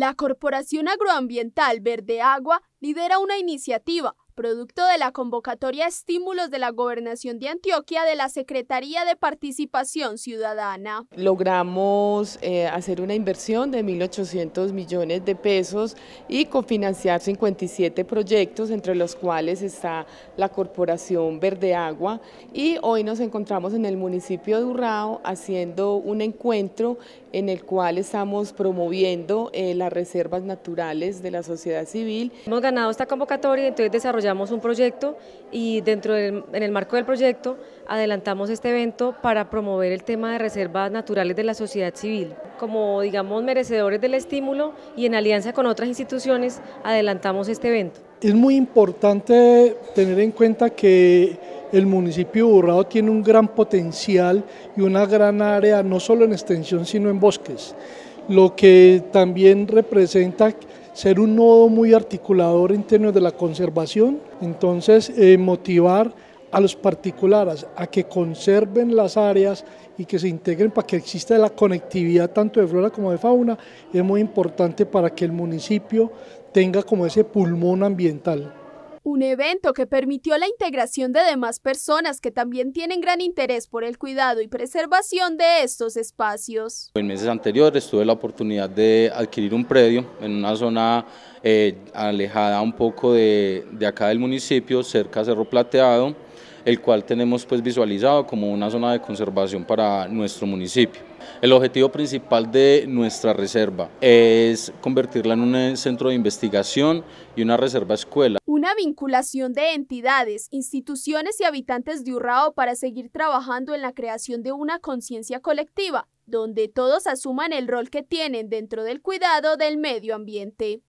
La Corporación Agroambiental Verde Agua lidera una iniciativa producto de la convocatoria Estímulos de la Gobernación de Antioquia de la Secretaría de Participación Ciudadana. Logramos eh, hacer una inversión de 1.800 millones de pesos y cofinanciar 57 proyectos, entre los cuales está la Corporación Verde Agua. Y hoy nos encontramos en el municipio de Urrao haciendo un encuentro en el cual estamos promoviendo eh, las reservas naturales de la sociedad civil. Hemos ganado esta convocatoria y entonces desarrollamos un proyecto y dentro del en el marco del proyecto adelantamos este evento para promover el tema de reservas naturales de la sociedad civil. Como digamos merecedores del estímulo y en alianza con otras instituciones adelantamos este evento. Es muy importante tener en cuenta que el municipio de Burrado tiene un gran potencial y una gran área, no solo en extensión, sino en bosques, lo que también representa ser un nodo muy articulador en términos de la conservación, entonces eh, motivar a los particulares a que conserven las áreas y que se integren para que exista la conectividad tanto de flora como de fauna, es muy importante para que el municipio tenga como ese pulmón ambiental un evento que permitió la integración de demás personas que también tienen gran interés por el cuidado y preservación de estos espacios. En meses anteriores tuve la oportunidad de adquirir un predio en una zona eh, alejada un poco de, acá del municipio, cerca de Cerro Plateado, el cual tenemos pues visualizado como una zona de conservación para nuestro municipio. El objetivo principal de nuestra reserva es convertirla en un eh, centro de investigación y una reserva escuela. Una vinculación de entidades, instituciones y habitantes de Urrao para seguir trabajando en la creación de una conciencia colectiva, donde todos asuman el rol que tienen dentro del cuidado del medio ambiente.